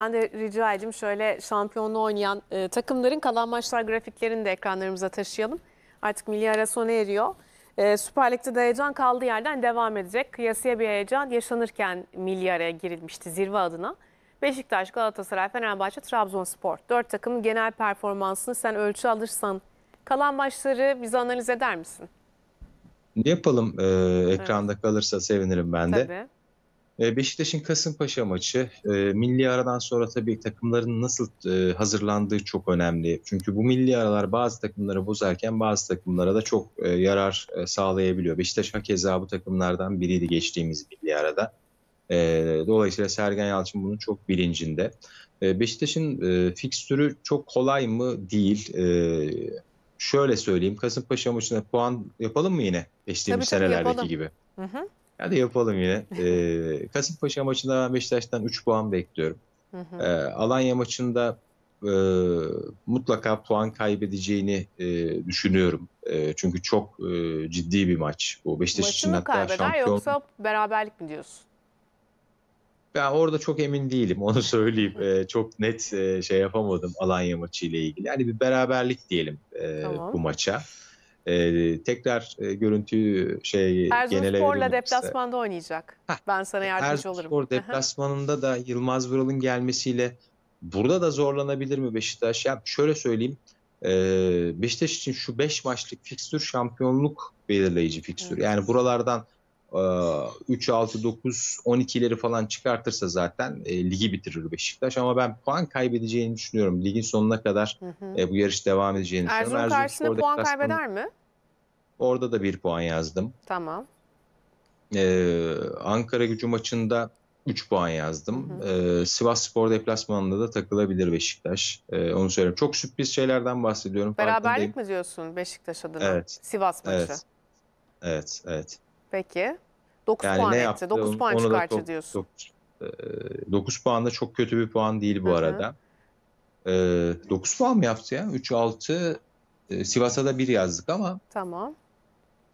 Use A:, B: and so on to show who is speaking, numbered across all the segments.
A: Ben de rica edeyim şöyle şampiyonluğu oynayan e, takımların kalan maçlar grafiklerini de ekranlarımıza taşıyalım. Artık milli ara sona eriyor. E, Süper Lig'de de heyecan kaldığı yerden devam edecek. Kıyasıya bir heyecan yaşanırken milli araya girilmişti zirve adına. Beşiktaş, Galatasaray, Fenerbahçe, Trabzonspor. Dört takım genel performansını sen ölçü alırsan kalan maçları bize analiz eder misin?
B: Ne yapalım? Ee, ekranda evet. kalırsa sevinirim ben de. E, Beşiktaş'ın Kasımpaşa maçı e, milli aradan sonra tabii takımların nasıl e, hazırlandığı çok önemli. Çünkü bu milli aralar bazı takımları bozarken bazı takımlara da çok yarar sağlayabiliyor. Beşiktaş hakeza bu takımlardan biriydi geçtiğimiz milli arada. Dolayısıyla Sergen Yalçın bunun çok bilincinde. Beşiktaş'ın fikstürü çok kolay mı? Değil şöyle söyleyeyim. Kasımpaşa maçına puan yapalım mı yine? Geçtiğimiz tabii, senelerdeki yapalım. gibi. Hı hı. Hadi yapalım yine. E, Kasımpaşa maçında Beşiktaş'tan 3 puan bekliyorum. Hı hı. E, Alanya maçında e, mutlaka puan kaybedeceğini e, düşünüyorum. E, çünkü çok e, ciddi bir maç. Bu Beşiktaş Maçı için hatta kaybeder, şampiyon... yoksa
A: beraberlik mi diyorsun?
B: Ben orada çok emin değilim onu söyleyeyim. e, çok net e, şey yapamadım Alanya maçı ile ilgili. Yani bir beraberlik diyelim e, tamam. bu maça e, tekrar e, görüntüyü şey Erzurum Spor'la deplasmanda
A: oynayacak. Heh, ben sana e, yardımcı Erzurum olurum.
B: Spor deplasmanında da Yılmaz Vural'ın gelmesiyle burada da zorlanabilir mi Beşiktaş? Ya şöyle söyleyeyim. E, Beşiktaş için şu 5 maçlık fikstür şampiyonluk belirleyici fikstür. Evet. Yani buralardan 3 6 9 12'leri falan çıkartırsa zaten e, ligi bitirir Beşiktaş ama ben puan kaybedeceğini düşünüyorum. Ligin sonuna kadar hı hı. E, bu yarış devam edeceğini Erzurum düşünüyorum. Erzurum karşısında puan deplasmanı... kaybeder mi? Orada da bir puan yazdım. Tamam. Ee, Ankara gücü maçında 3 puan yazdım. Ee, Sivas Spor deplasmanında da takılabilir Beşiktaş. Ee, onu söyleyeyim. Çok sürpriz şeylerden bahsediyorum. Beraberlik
A: mi diyorsun Beşiktaş adına? Evet. Sivas maçı. Evet.
B: Evet. evet.
A: Peki. 9 yani puan ne etti. Yaptım, 9 puan çıkartı diyorsun.
B: 9, 9 puan da çok kötü bir puan değil bu Hı-hı. arada. E, 9 puan mı yaptı ya? 3-6 e, Sivas'a da 1 yazdık ama. Tamam.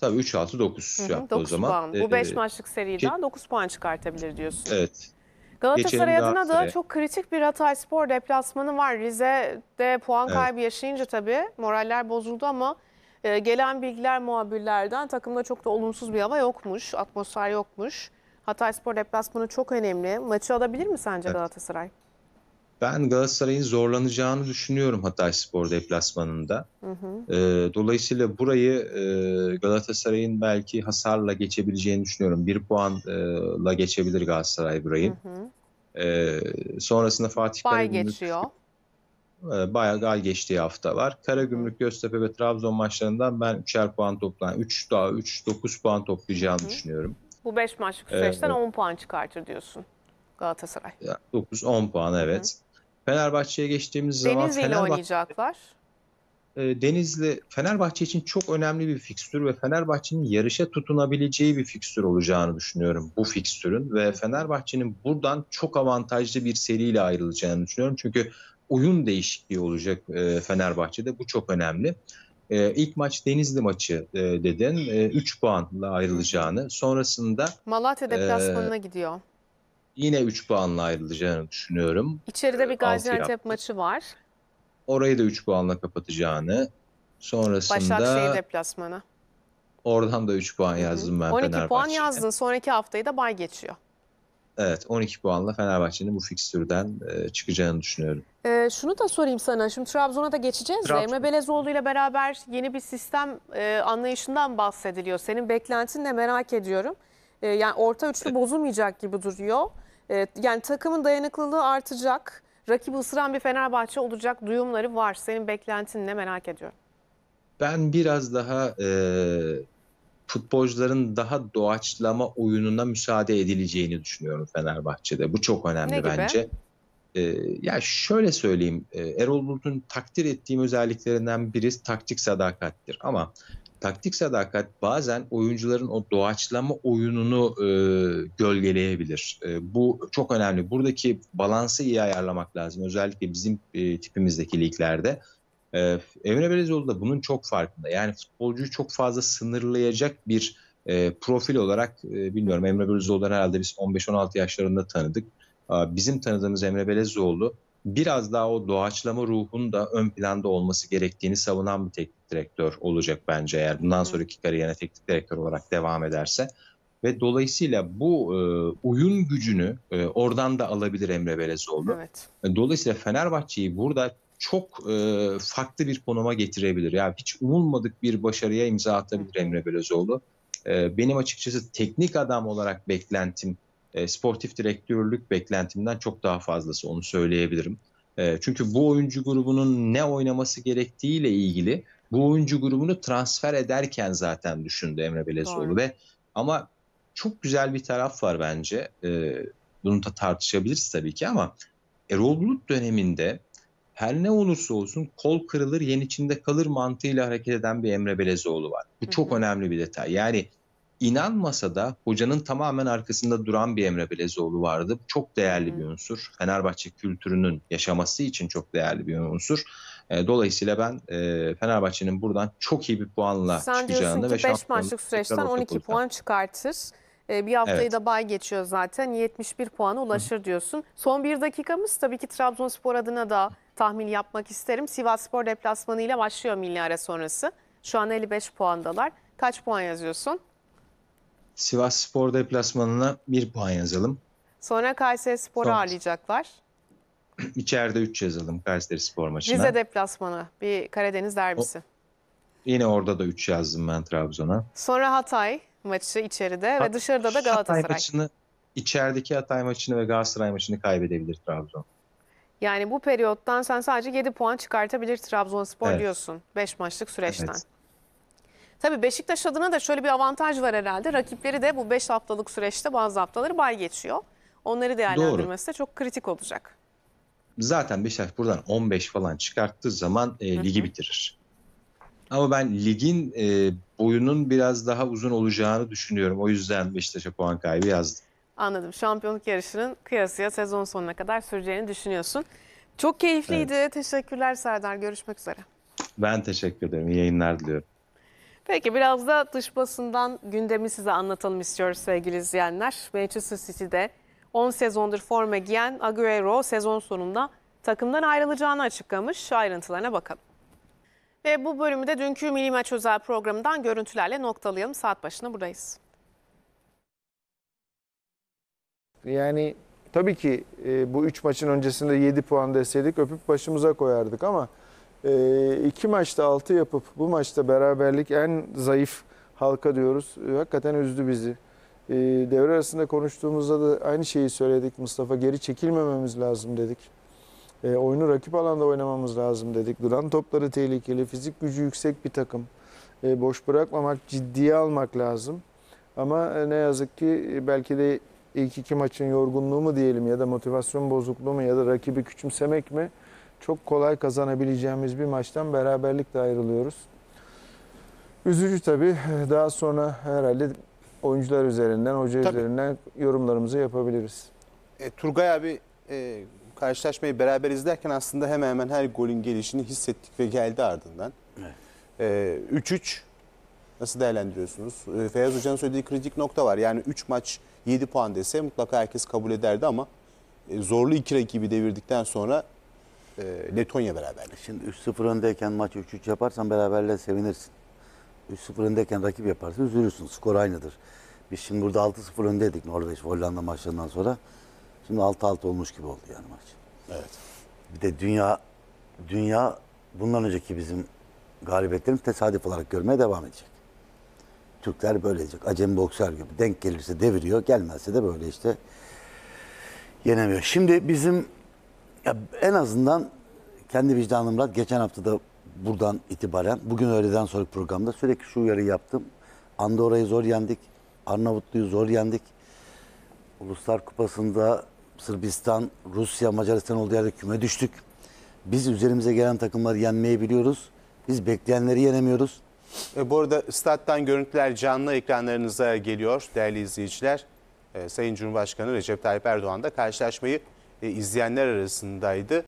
B: Tabii 3-6-9 yaptı 9 o zaman. Puan. Bu 5
A: maçlık seriden 9 puan çıkartabilir diyorsun. Evet.
B: Galatasaray adına da çok
A: kritik bir Hatay Spor deplasmanı var. Rize'de puan kaybı evet. yaşayınca tabii moraller bozuldu ama ee, gelen bilgiler muhabirlerden takımda çok da olumsuz bir hava yokmuş, atmosfer yokmuş. Hatay Spor deplasmanı çok önemli. Maçı alabilir mi sence evet. Galatasaray?
B: Ben Galatasaray'ın zorlanacağını düşünüyorum Hatay Spor deplasmanında. Hı hı. E, dolayısıyla burayı e, Galatasaray'ın belki hasarla geçebileceğini düşünüyorum. Bir puanla geçebilir Galatasaray burayı. Hı hı. E, sonrasında Fatih Bay Karagümrük... geçiyor e, bayağı gal geçtiği haftalar. var. Karagümrük, Göztepe ve Trabzon maçlarından ben 3'er puan toplayan, 3 daha 3, 9 puan toplayacağını Hı. düşünüyorum.
A: Bu 5 maçlık ee, süreçten ee, 10 puan çıkartır diyorsun Galatasaray.
B: 9-10 puan evet. Hı. Fenerbahçe'ye geçtiğimiz Denizli zaman... Denizli ile
A: oynayacaklar.
B: Ee, Denizli Fenerbahçe için çok önemli bir fikstür ve Fenerbahçe'nin yarışa tutunabileceği bir fikstür olacağını düşünüyorum bu fikstürün ve Fenerbahçe'nin buradan çok avantajlı bir seriyle ayrılacağını düşünüyorum. Çünkü oyun değişikliği olacak e, Fenerbahçe'de. Bu çok önemli. E, ilk maç Denizli maçı e, dedin. 3 e, puanla ayrılacağını. Sonrasında
A: Malatya e, deplasmanına e, gidiyor.
B: Yine 3 puanla ayrılacağını düşünüyorum.
A: İçeride bir Gaziantep maçı var.
B: Orayı da 3 puanla kapatacağını. Sonrasında Başakşehir
A: deplasmanı.
B: Oradan da 3 puan yazdım ben 12 Fenerbahçe'ye.
A: puan yazdın. Sonraki haftayı da bay geçiyor.
B: Evet 12 puanla Fenerbahçe'nin bu fikstürden e, çıkacağını düşünüyorum.
A: E, şunu da sorayım sana. Şimdi Trabzon'a da geçeceğiz. Trabzon. Emre Belezoğlu ile beraber yeni bir sistem e, anlayışından bahsediliyor. Senin beklentin ne merak ediyorum. E, yani orta üçlü evet. bozulmayacak gibi duruyor. E, yani takımın dayanıklılığı artacak. Rakibi ısıran bir Fenerbahçe olacak duyumları var. Senin beklentin ne merak ediyorum.
B: Ben biraz daha e, futbolcuların daha doğaçlama oyununa müsaade edileceğini düşünüyorum Fenerbahçe'de. Bu çok önemli ne gibi? bence. Ee, ya şöyle söyleyeyim, e, Erol Bulut'un takdir ettiğim özelliklerinden biri taktik sadakattir. Ama taktik sadakat bazen oyuncuların o doğaçlama oyununu e, gölgeleyebilir. E, bu çok önemli. Buradaki balansı iyi ayarlamak lazım. Özellikle bizim e, tipimizdeki liglerde. Ee, Emre Belezoğlu da bunun çok farkında. Yani futbolcuyu çok fazla sınırlayacak bir e, profil olarak e, bilmiyorum Emre Belezoğlu'dan herhalde biz 15-16 yaşlarında tanıdık. Ee, bizim tanıdığımız Emre Belezoğlu biraz daha o doğaçlama ruhun da ön planda olması gerektiğini savunan bir teknik direktör olacak bence eğer bundan sonraki kariyerine teknik direktör olarak devam ederse. Ve dolayısıyla bu e, oyun gücünü e, oradan da alabilir Emre Belezoğlu. Evet. E, dolayısıyla Fenerbahçe'yi burada çok e, farklı bir konuma getirebilir. Yani hiç umulmadık bir başarıya imza atabilir Emre Belözoğlu. E, benim açıkçası teknik adam olarak beklentim, e, sportif direktörlük beklentimden çok daha fazlası onu söyleyebilirim. E, çünkü bu oyuncu grubunun ne oynaması gerektiğiyle ilgili bu oyuncu grubunu transfer ederken zaten düşündü Emre Belözoğlu ve ama çok güzel bir taraf var bence. E, bunu da tartışabiliriz tabii ki ama Erol Bulut döneminde her ne olursa olsun kol kırılır yen içinde kalır mantığıyla hareket eden bir Emre Belezoğlu var. Bu çok hı hı. önemli bir detay. Yani inanmasa da hocanın tamamen arkasında duran bir Emre Belezoğlu vardı. Çok değerli hı. bir unsur. Fenerbahçe kültürünün yaşaması için çok değerli bir unsur. E, dolayısıyla ben e, Fenerbahçe'nin buradan çok iyi bir puanla Sen çıkacağını ki 5 maçlık süreçten 12 puan
A: çıkartır. E, bir haftayı evet. da bay geçiyor zaten. 71 puana ulaşır diyorsun. Son bir dakikamız tabii ki Trabzonspor adına da tahmin yapmak isterim. Sivas Spor deplasmanı ile başlıyor milli ara sonrası. Şu an 55 puandalar. Kaç puan yazıyorsun?
B: Sivas Spor deplasmanına 1 puan yazalım.
A: Sonra Kayseri Spor'u Son. ağırlayacaklar.
B: İçeride 3 yazalım Kayseri Spor maçına. Rize
A: deplasmanı bir Karadeniz derbisi. O,
B: yine orada da 3 yazdım ben Trabzon'a.
A: Sonra Hatay maçı içeride Hat ve dışarıda da Galatasaray. Hatay maçını,
B: içerideki Hatay maçını ve Galatasaray maçını kaybedebilir Trabzon.
A: Yani bu periyottan sen sadece 7 puan çıkartabilir Trabzonspor evet. diyorsun 5 maçlık süreçten. Evet. Tabii Beşiktaş adına da şöyle bir avantaj var herhalde. Rakipleri de bu 5 haftalık süreçte bazı haftaları bay geçiyor. Onları değerlendirmesi Doğru. de çok kritik olacak.
B: Zaten Beşiktaş buradan 15 falan çıkarttığı zaman e, ligi Hı -hı. bitirir. Ama ben ligin e, boyunun biraz daha uzun olacağını düşünüyorum. O yüzden Beşiktaş'a puan kaybı yazdım.
A: Anladım. Şampiyonluk yarışının kıyasıya sezon sonuna kadar süreceğini düşünüyorsun. Çok keyifliydi. Evet. Teşekkürler Serdar. Görüşmek üzere.
B: Ben teşekkür ederim. İyi yayınlar diliyorum.
A: Peki biraz da dış basından gündemi size anlatalım istiyoruz sevgili izleyenler. Manchester City'de 10 sezondur forma giyen Aguero, sezon sonunda takımdan ayrılacağını açıklamış. Ayrıntılarına bakalım. Ve bu bölümü de dünkü Milli Maç Özel programından görüntülerle noktalayalım. Saat başına buradayız.
B: Yani tabii ki e, bu 3 maçın öncesinde 7 puan deseydik öpüp başımıza koyardık ama e, iki maçta 6 yapıp bu maçta beraberlik en zayıf halka diyoruz. E, hakikaten üzdü bizi. E, devre arasında konuştuğumuzda da aynı şeyi söyledik Mustafa. Geri çekilmememiz lazım dedik. E, oyunu rakip alanda oynamamız lazım dedik. Duran topları tehlikeli, fizik gücü yüksek bir takım. E, boş bırakmamak, ciddiye almak lazım. Ama e, ne yazık ki e, belki de ilk iki maçın yorgunluğu mu diyelim ya da motivasyon bozukluğu mu ya da rakibi küçümsemek mi? Çok kolay kazanabileceğimiz bir maçtan beraberlikle ayrılıyoruz. Üzücü tabii. Daha sonra herhalde oyuncular üzerinden, hoca tabii. üzerinden yorumlarımızı yapabiliriz. E, Turgay abi e, karşılaşmayı beraber izlerken aslında hemen hemen her golün gelişini hissettik ve geldi ardından. 3-3 evet. e, Nasıl değerlendiriyorsunuz? Ee, Feyyaz Hoca'nın söylediği kritik nokta var. Yani 3 maç 7 puan dese mutlaka herkes kabul ederdi ama e, zorlu iki rakibi devirdikten sonra
A: e, Letonya beraberlik. Şimdi 3-0 öndeyken maç 3-3 yaparsan beraberliğe sevinirsin. 3-0 öndeyken rakip yaparsın üzülürsün. Skor aynıdır. Biz şimdi burada 6-0 öndeydik Norveç Hollanda maçlarından sonra. Şimdi 6-6 olmuş gibi oldu yani maç. Evet. Bir de dünya dünya bundan önceki bizim galibiyetlerin tesadüf olarak görmeye devam edecek. Türkler böyle acem Acemi boksör gibi. Denk gelirse deviriyor, gelmezse de böyle işte yenemiyor. Şimdi bizim ya en azından kendi vicdanım Geçen hafta da buradan itibaren, bugün öğleden sonraki programda sürekli şu uyarı yaptım. Andorra'yı zor yendik. Arnavutlu'yu zor yendik. Uluslar Kupası'nda Sırbistan, Rusya, Macaristan olduğu yerde küme düştük. Biz üzerimize gelen takımları yenmeyi biliyoruz. Biz bekleyenleri yenemiyoruz.
B: E, bu arada stat'tan görüntüler canlı ekranlarınıza geliyor değerli izleyiciler. E, Sayın Cumhurbaşkanı Recep Tayyip Erdoğan da karşılaşmayı e, izleyenler arasındaydı.